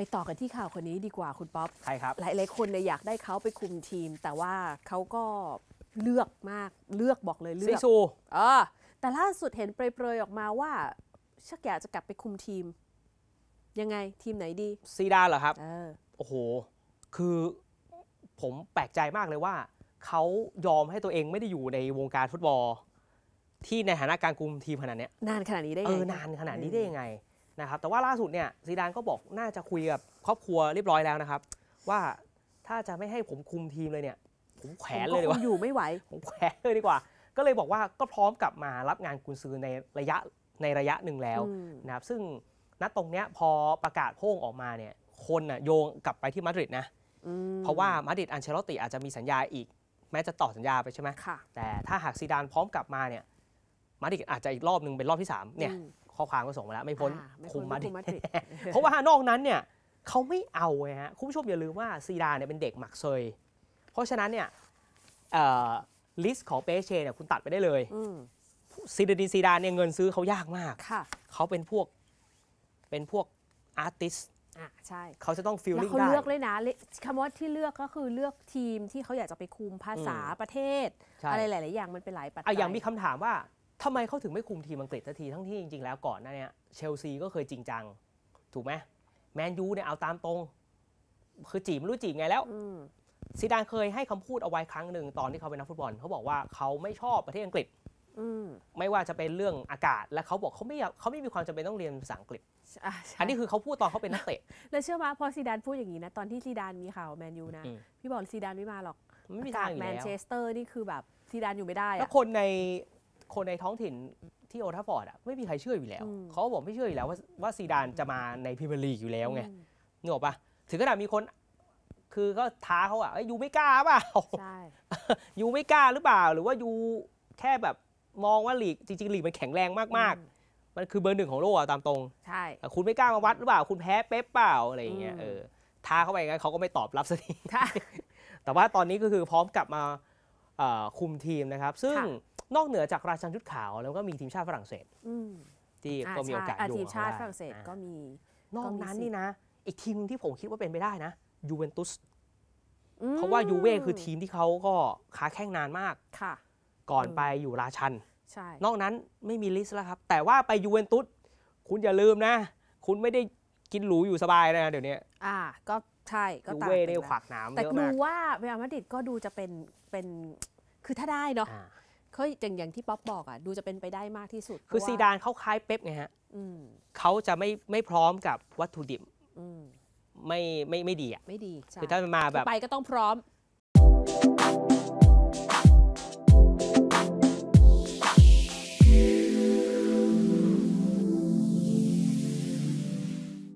ไปต่อกันที่ข่าวคนนี้ดีกว่าคุณป๊อปใครครับหลายๆ คนเนี่ยอยากได้เขาไปคุมทีม แต่ว่าเขาก็เลือกมากเลือกบอกเลยเลือกซูเออแต่ล่าสุดเห็นเปรยๆออกมาว่า ชักอยากจะกลับไปคุมทีม ยังไงทีมไหนดีซีดานเหรอครับออโอ้โห คือผมแปลกใจมากเลยว่าเขายอมให้ตัวเองไม่ได้อยู่ในวงการฟุตบอลที่ในฐานะการคุมทีมขนาดนี้นานขนาดนี้ได้ไงเออนานขนาดนี้ได้ยังไงนะครับแต่ว่าล่าสุดเนี่ยซีดานก็บอกน่าจะคุยกับครอบครัวเรียบร้อยแล้วนะครับ ว่าถ้าจะไม่ให้ผมคุมทีมเลยเนี่ยผมแขวนเลยดีกว่าอยู่ไม่ไหวผมแขวนเลยดีกว่า ก็เลยบอกว่าก็พร้อมกลับมารับงานกุนซือในระยะในระยะหนึ่งแล้วนะครับซึ่งณตรงเนี้ยพอประกาศโพ่งออกมาเนี่ยคนน่ะโยงกลับไปที่มาดริดนะเพราะว่ามาดริดอันเชลติอาจจะมีสัญญาอีก แม้จะต่อสัญญาไปใช่ไหมแต่ถ้าหากซีดานพร้อมกลับมาเนี่ยมาดริดอาจจะอีกรอบหนึ่งเป็นรอบที่ 3 เนี่ยข้อความก็ส่งมาแล้ว ไม่พ้นคุมมาดิเพราะว่านอกนั้นเนี่ยเขาไม่เอาไงฮะคุณผู้ชมอย่าลืมว่าซีดาเนี่ยเป็นเด็กหมักเซย เพราะฉะนั้นเนี่ยลิสต์ของเปเชเนี่ยคุณตัดไปได้เลยซีดาดีซีดาเนี่ยเงินซื้อเขายากมาก เขาเป็นพวกเป็นพวกอาร์ติสใช่เขาจะต้องฟิลลิ่งได้เขาเลือกเลยนะคำว่าที่เลือกก็คือเลือกทีมที่เขาอยากจะไปคุมภาษาประเทศอะไรหลาย ๆ อย่างมันเป็นหลายปัจจัยอย่างมีคำถามว่าทำไมเขาถึงไม่คุมทีมอังกฤษทันทีทั้งที่จริงๆ แล้วก่อนหน้านี้เชลซีก็เคยจริงจังถูกไหมแมนยูเนี่ยเอาตามตรง คือจีบรู้จีบไงแล้วซีดานเคยให้คำพูดเอาไว้ครั้งหนึ่งตอนที่เขาเป็นนักฟุตบอล เขาบอกว่าเขาไม่ชอบประเทศอังกฤษไม่ว่าจะเป็นเรื่องอากาศ และเขาบอกเขาไม่เขาไม่มีความจำเป็นต้องเรียนภาษาอังกฤษอันนี้คือเขาพูดตอนเขาเป็นนักเตะและเชื่อมาพอซีดานพูดอย่างนี้นะตอนที่ซีดานมีข่าวแมนยูนะพี่บอกซีดานไม่มาหรอกไม่มีทางแมนเชสเตอร์นี่คือแบบซีดานอยู่ไม่ได้แล้วคนในคนในท้องถิ่นที่โอทัฟฟอร์ดอ่ะไม่มีใครเชื่ออยู่แล้วเขาบอกไม่เชื่ออยู่แล้วว่าว่าซีดานจะมาในพรีเมียร์ลีกอยู่แล้วไงนึกออกปะถึงขนาดมีคนคือก็ท้าเขาอ่ะยูไม่กล้าเปล่าใช่ยูไม่กล้าหรือเปล่า หรือว่ายูแค่แบบมองว่าลีกจริงๆลีกมันแข็งแรงมากๆ มันคือเบอร์หนึ่งของโลกอะตามตรงใช่คุณไม่กล้ามาวัดหรือเปล่า คุณแพ้เป๊ะเปล่าอะไรอย่างเงี้ยเออท้าเข้าไปงั้นเขาก็ไม่ตอบรับสักทีแต่ว่าตอนนี้ก็คือพร้อมกลับมาคุมทีมนะครับ ซึ่งนอกเหนือจากราชันชุดขาวแล้วก็มีทีมชาติฝรั่งเศสที่ก็มีโอกาสอยู่ทีมชาติฝรั่งเศสก็มีนอกนั้นนี่นะ อีกทีมที่ผมคิดว่าเป็นไปได้นะยูเวนตุสเพราะว่ายูเว่คือทีมที่เขาก็ค้าแข่งนานมากค่ะ ก่อนไปอยู่ราชันนอกนั้นไม่มีลิสต์แล้วครับ แต่ว่าไปยูเวนตุสคุณอย่าลืมนะ คุณไม่ได้กินหรูอยู่สบายนะเดี๋ยวนี้อ่า ก็ใช่ก็ตามเวขวกน้ำแต่ดูว่าเรอัลมาดริดก็ดูจะเป็นเป็นคือถ้าได้เนาะเขาอย่างอย่างที่ป๊อปบอกอ่ะดูจะเป็นไปได้มากที่สุด คือซีดานเขาคล้ายเป๊ปไงฮะเขาจะไม่ไม่พร้อมกับวัตถุดิบไม่ไม่ไม่ดีอ่ะ ไม่ดีคือถ้ามันมาแบบไปก็ต้องพร้อม